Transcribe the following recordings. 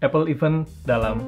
Apple Event dalam.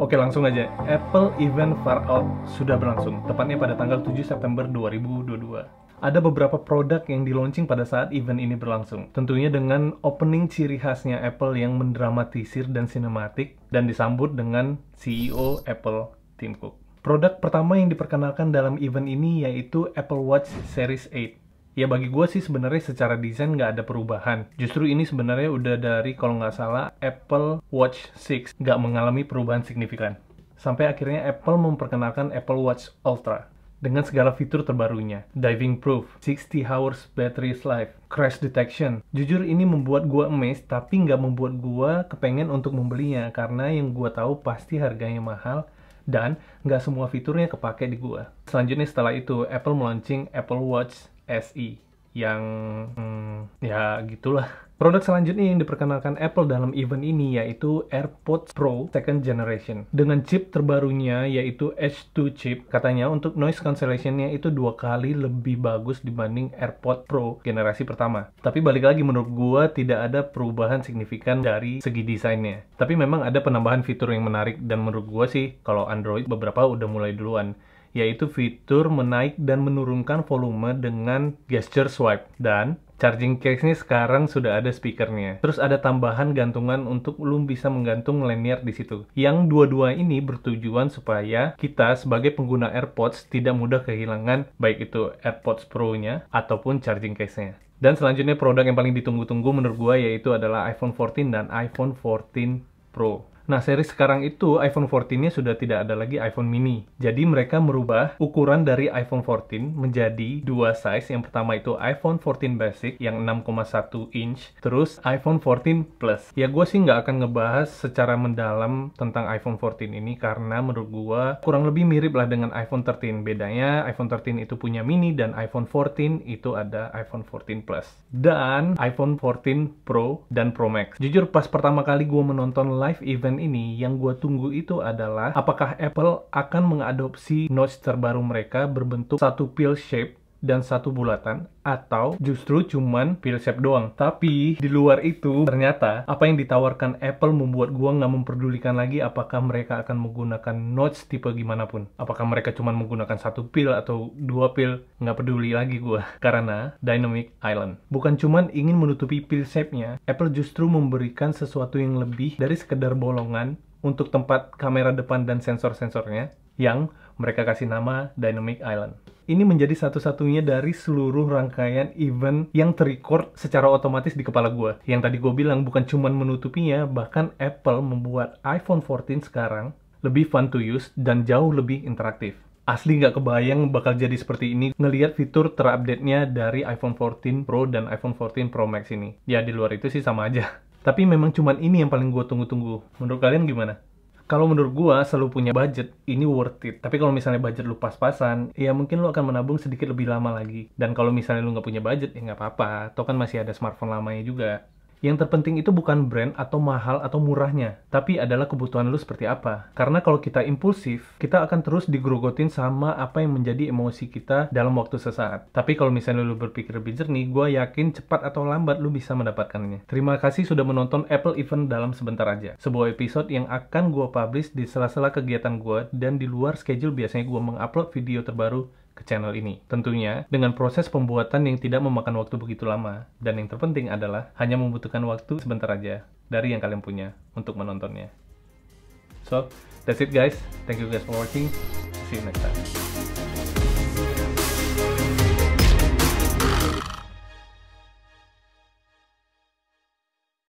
Oke langsung aja, Apple Event Far Out sudah berlangsung, tepatnya pada tanggal 7 September 2022 ada beberapa produk yang di launching pada saat event ini berlangsung. Tentunya dengan opening ciri khasnya Apple yang mendramatisir dan sinematik dan disambut dengan CEO Apple Tim Cook. Produk pertama yang diperkenalkan dalam event ini yaitu Apple Watch Series 8 ya bagi gue sih sebenarnya secara desain nggak ada perubahan. Justru ini sebenarnya udah dari kalau nggak salah Apple Watch 6 nggak mengalami perubahan signifikan. Sampai akhirnya Apple memperkenalkan Apple Watch Ultra dengan segala fitur terbarunya. Diving Proof, 60 Hours Battery Life, Crash Detection. Jujur ini membuat gua amazed tapi nggak membuat gua kepengen untuk membelinya karena yang gua tahu pasti harganya mahal dan nggak semua fiturnya kepake di gua. Selanjutnya setelah itu Apple meluncing Apple Watch SE yang hmm, ya gitulah. Produk selanjutnya yang diperkenalkan Apple dalam event ini yaitu AirPods Pro second generation dengan chip terbarunya yaitu H2 chip. Katanya untuk noise cancellationnya itu dua kali lebih bagus dibanding AirPods Pro generasi pertama. Tapi balik lagi menurut gua tidak ada perubahan signifikan dari segi desainnya. Tapi memang ada penambahan fitur yang menarik dan menurut gua sih kalau Android beberapa udah mulai duluan yaitu fitur menaik dan menurunkan volume dengan gesture swipe. Dan charging case ini sekarang sudah ada speakernya. Terus ada tambahan gantungan untuk belum bisa menggantung lanyard di situ. Yang dua-dua ini bertujuan supaya kita sebagai pengguna AirPods tidak mudah kehilangan baik itu AirPods Pro-nya ataupun charging case-nya. Dan selanjutnya produk yang paling ditunggu-tunggu menurut gua yaitu adalah iPhone 14 dan iPhone 14 Pro. Nah, seri sekarang itu iPhone 14-nya sudah tidak ada lagi iPhone mini. Jadi mereka merubah ukuran dari iPhone 14 menjadi dua size. Yang pertama itu iPhone 14 Basic yang 6,1 inch, terus iPhone 14 Plus. Ya gue sih nggak akan ngebahas secara mendalam tentang iPhone 14 ini karena menurut gue kurang lebih mirip lah dengan iPhone 13. Bedanya iPhone 13 itu punya mini dan iPhone 14 itu ada iPhone 14 Plus. Dan iPhone 14 Pro dan Pro Max. Jujur pas pertama kali gue menonton live event ini yang gue tunggu itu adalah apakah Apple akan mengadopsi notch terbaru mereka berbentuk satu pill shape dan satu bulatan atau justru cuman pil shape doang. Tapi di luar itu ternyata apa yang ditawarkan Apple membuat gua nggak memperdulikan lagi apakah mereka akan menggunakan notch tipe gimana pun. Apakah mereka cuman menggunakan satu pil atau dua pil nggak peduli lagi gua karena Dynamic Island. Bukan cuman ingin menutupi pil shape-nya, Apple justru memberikan sesuatu yang lebih dari sekedar bolongan untuk tempat kamera depan dan sensor-sensornya yang mereka kasih nama Dynamic Island ini menjadi satu-satunya dari seluruh rangkaian event yang terrecord secara otomatis di kepala gue. Yang tadi gue bilang bukan cuman menutupinya, bahkan Apple membuat iPhone 14 sekarang lebih fun to use dan jauh lebih interaktif. Asli nggak kebayang bakal jadi seperti ini ngelihat fitur terupdate-nya dari iPhone 14 Pro dan iPhone 14 Pro Max ini. Ya di luar itu sih sama aja. Tapi memang cuman ini yang paling gue tunggu-tunggu. Menurut kalian gimana? kalau menurut gua selalu punya budget ini worth it tapi kalau misalnya budget lu pas-pasan ya mungkin lu akan menabung sedikit lebih lama lagi dan kalau misalnya lu nggak punya budget ya nggak apa-apa toh kan masih ada smartphone lamanya juga yang terpenting itu bukan brand atau mahal atau murahnya, tapi adalah kebutuhan lu seperti apa. Karena kalau kita impulsif, kita akan terus digrogotin sama apa yang menjadi emosi kita dalam waktu sesaat. Tapi kalau misalnya lu berpikir lebih jernih, gue yakin cepat atau lambat lu bisa mendapatkannya. Terima kasih sudah menonton Apple Event dalam sebentar aja. Sebuah episode yang akan gue publish di sela-sela kegiatan gue dan di luar schedule biasanya gue mengupload video terbaru ke channel ini. Tentunya dengan proses pembuatan yang tidak memakan waktu begitu lama. Dan yang terpenting adalah hanya membutuhkan waktu sebentar aja dari yang kalian punya untuk menontonnya. So, that's it guys. Thank you guys for watching. See you next time.